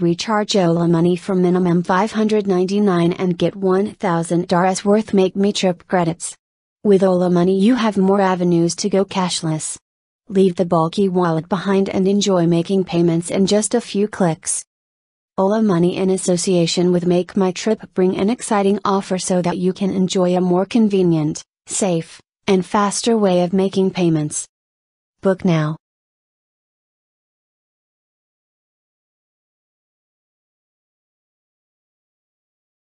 Recharge Ola money for minimum 599 and get 1000 DRS worth Make Me Trip credits. With Ola money you have more avenues to go cashless. Leave the bulky wallet behind and enjoy making payments in just a few clicks. Ola Money in association with Make My Trip bring an exciting offer so that you can enjoy a more convenient, safe, and faster way of making payments. Book now.